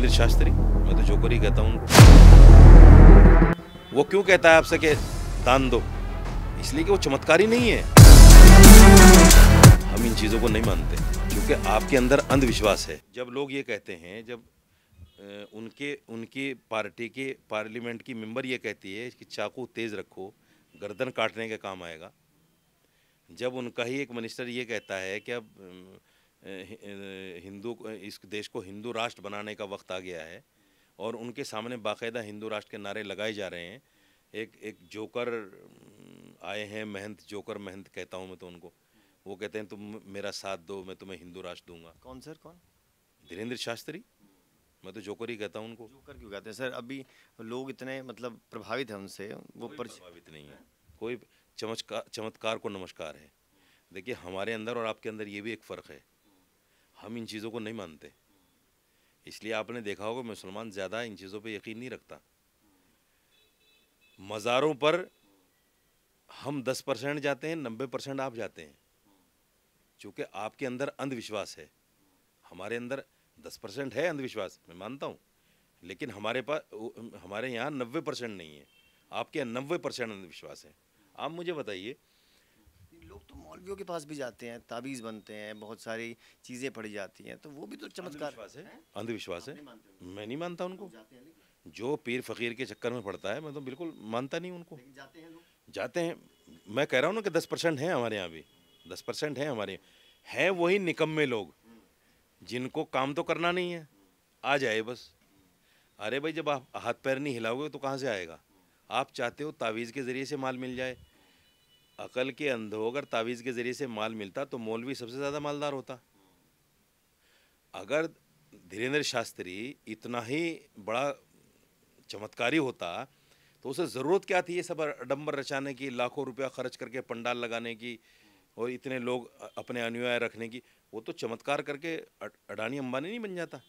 शैलेंद्र शास्त्री मैं तो जोकर ही कहता हूँ उनको वो क्यों कहता है आपसे कि दान दो इसलिए कि वो चमत्कारी नहीं है हम इन चीज़ों को नहीं मानते क्योंकि आपके अंदर अंधविश्वास है जब लोग ये कहते हैं जब उनके उनकी पार्टी के पार्लियामेंट की मेंबर ये कहती है कि चाकू तेज़ रखो गर्दन काटने का काम आएगा जब उनका ही एक मिनिस्टर ये कहता है कि अब हिंदू इस देश को हिंदू राष्ट्र बनाने का वक्त आ गया है और उनके सामने बाकायदा हिंदू राष्ट्र के नारे लगाए जा रहे हैं एक एक जोकर आए हैं महंत जोकर महंत कहता हूँ मैं तो उनको वो कहते हैं तुम मेरा साथ दो मैं तुम्हें हिंदू राष्ट्र दूंगा कौन सर कौन धीरेन्द्र शास्त्री मैं तो जोकर ही कहता हूँ उनको जोकर क्यों कहते हैं सर अभी लोग इतने मतलब प्रभावित हैं उनसे वो प्रभावित नहीं है कोई चमत्कार चमत्कार को नमस्कार है देखिए हमारे अंदर और आपके अंदर ये भी एक फ़र्क है हम इन चीज़ों को नहीं मानते इसलिए आपने देखा होगा मुसलमान ज़्यादा इन चीज़ों पे यकीन नहीं रखता मज़ारों पर हम दस परसेंट जाते हैं नब्बे परसेंट आप जाते हैं चूँकि आपके अंदर अंधविश्वास है हमारे अंदर दस परसेंट है अंधविश्वास मैं मानता हूँ लेकिन हमारे पास हमारे यहाँ नब्बे परसेंट नहीं है आपके नब्बे परसेंट अंधविश्वास है आप मुझे बताइए तो मौलवियों के पास भी जाते हैं ताबीज़ बनते हैं बहुत सारी चीज़ें पढ़ी जाती हैं तो वो भी तो चमत्कार है अंधविश्वास है मैं नहीं मानता उनको जो पीर फकीर के चक्कर में पड़ता है मैं तो बिल्कुल मानता नहीं उनको जाते हैं जाते हैं मैं कह रहा हूँ ना कि दस परसेंट हैं हमारे यहाँ भी दस परसेंट हैं हमारे हैं वही निकम्मे लोग जिनको काम तो करना नहीं है आ जाए बस अरे भाई जब आप हाथ पैर नहीं हिलाओगे तो कहाँ से आएगा आप चाहते हो तावीज़ के ज़रिए से माल मिल जाए अकल के अंधों अगर तावीज़ के ज़रिए से माल मिलता तो मौलवी सबसे ज़्यादा मालदार होता अगर धीरेन्द्र शास्त्री इतना ही बड़ा चमत्कारी होता तो उसे ज़रूरत क्या थी ये सब डम्बर रचाने की लाखों रुपया खर्च करके पंडाल लगाने की और इतने लोग अपने अनुयाय रखने की वो तो चमत्कार करके अडानी अंबानी नहीं बन जाता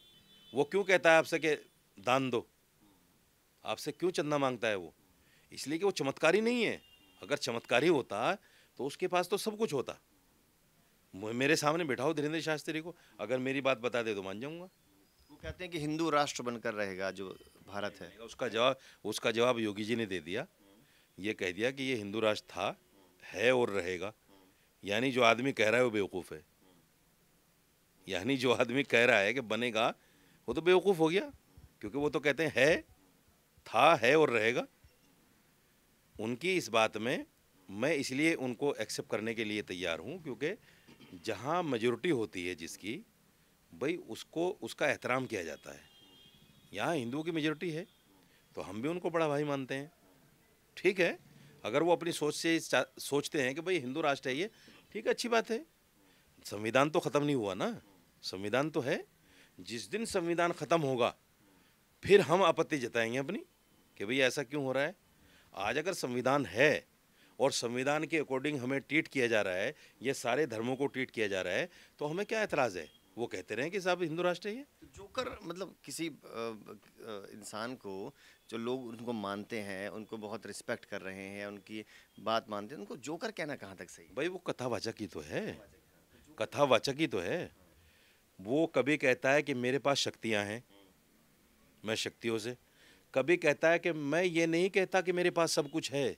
वो क्यों कहता है आपसे कि दान दो आपसे क्यों चंदा मांगता है वो इसलिए कि वो चमत्कारी नहीं है अगर चमत्कारी होता तो उसके पास तो सब कुछ होता मेरे सामने बैठाओ धीरेन्द्र शास्त्री को अगर मेरी बात बता दे तो मान जाऊंगा वो कहते हैं कि हिंदू राष्ट्र बनकर रहेगा जो भारत है उसका जवाब उसका जवाब योगी जी ने दे दिया ये कह दिया कि ये हिंदू राष्ट्र था है और रहेगा यानी जो आदमी कह रहा है वो बेवकूफ़ है यानी जो आदमी कह रहा है कि बनेगा वो तो बेवकूफ़ हो गया क्योंकि वो तो कहते हैं है था है और रहेगा उनकी इस बात में मैं इसलिए उनको एक्सेप्ट करने के लिए तैयार हूँ क्योंकि जहाँ मेजोरिटी होती है जिसकी भाई उसको उसका एहतराम किया जाता है यहाँ हिंदुओं की मेजोरिटी है तो हम भी उनको बड़ा भाई मानते हैं ठीक है अगर वो अपनी सोच से सोचते हैं कि भाई हिंदू राष्ट्र है ये ठीक है अच्छी बात है संविधान तो ख़त्म नहीं हुआ ना संविधान तो है जिस दिन संविधान ख़त्म होगा फिर हम आपत्ति जताएंगे अपनी कि भई ऐसा क्यों हो रहा है आज अगर संविधान है और संविधान के अकॉर्डिंग हमें ट्रीट किया जा रहा है ये सारे धर्मों को ट्रीट किया जा रहा है तो हमें क्या एतराज़ है वो कहते रहे कि साहब हिंदू राष्ट्र ही है जोकर मतलब किसी इंसान को जो लोग उनको मानते हैं उनको बहुत रिस्पेक्ट कर रहे हैं उनकी बात मानते हैं उनको जोकर कहना कहाँ तक सही भाई वो कथावाचक ही तो है कथावाचक ही तो है वो कभी कहता है कि मेरे पास शक्तियाँ हैं मैं शक्तियों से कभी कहता है कि मैं ये नहीं कहता कि मेरे पास सब कुछ है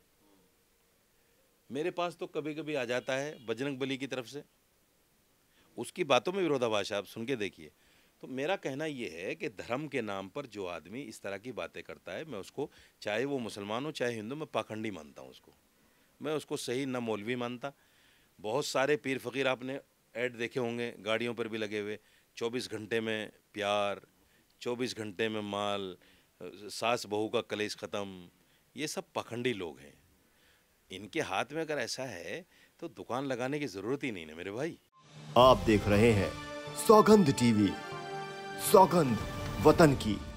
मेरे पास तो कभी कभी आ जाता है बजरंग बली की तरफ से उसकी बातों में विरोधाभास आप सुन के देखिए तो मेरा कहना ये है कि धर्म के नाम पर जो आदमी इस तरह की बातें करता है मैं उसको चाहे वो मुसलमान हो चाहे हिंदू मैं पाखंडी मानता हूँ उसको मैं उसको सही न मौलवी मानता बहुत सारे पीर फ़कीर आपने ऐड देखे होंगे गाड़ियों पर भी लगे हुए 24 घंटे में प्यार 24 घंटे में माल सास बहू का कलेश ख़त्म ये सब पखंडी लोग हैं इनके हाथ में अगर ऐसा है तो दुकान लगाने की जरूरत ही नहीं ना मेरे भाई आप देख रहे हैं सौगंध टीवी सौगंध वतन की